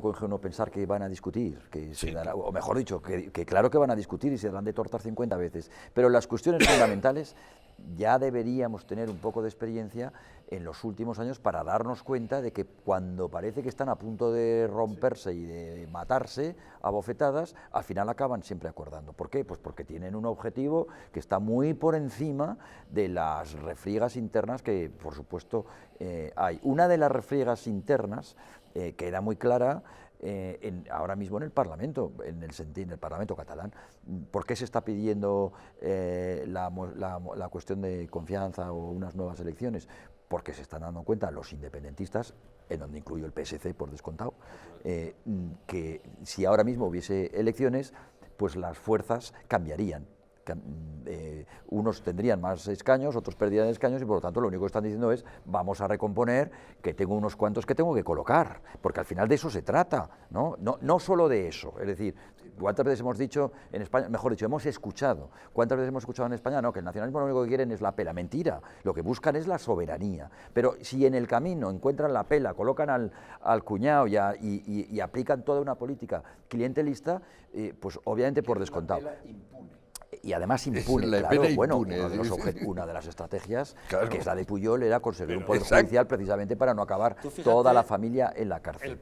poco ingenuo pensar que van a discutir, que o mejor dicho, que, claro que van a discutir y se darán de tortar 50 veces, pero las cuestiones fundamentales ya deberíamos tener un poco de experiencia en los últimos años para darnos cuenta de que cuando parece que están a punto de romperse y de matarse a bofetadas, al final acaban siempre acordando. ¿Por qué? Pues porque tienen un objetivo que está muy por encima de las refriegas internas que, por supuesto, eh, hay. Una de las refriegas internas eh, queda muy clara eh, ahora mismo en el Parlamento, en el, en el Parlamento catalán. ¿Por qué se está pidiendo la, cuestión de confianza o unas nuevas elecciones? porque se están dando cuenta los independentistas, en donde incluyo el PSC por descontado, eh, que si ahora mismo hubiese elecciones, pues las fuerzas cambiarían Mm, eh, unos tendrían más escaños, otros perdían escaños y por lo tanto lo único que están diciendo es vamos a recomponer que tengo unos cuantos que tengo que colocar, porque al final de eso se trata, ¿no? No, no solo de eso, es decir, ¿cuántas veces hemos dicho en España, mejor dicho, hemos escuchado, cuántas veces hemos escuchado en España, no, que el nacionalismo lo único que quieren es la pela, mentira, lo que buscan es la soberanía, pero si en el camino encuentran la pela, colocan al, al cuñado y, y, aplican toda una política clientelista, eh, pues obviamente por descontado y además impune. claro, bueno, de una de las estrategias, que es la de Puyol, era conseguir un poder judicial precisamente para no acabar toda la familia en la cárcel.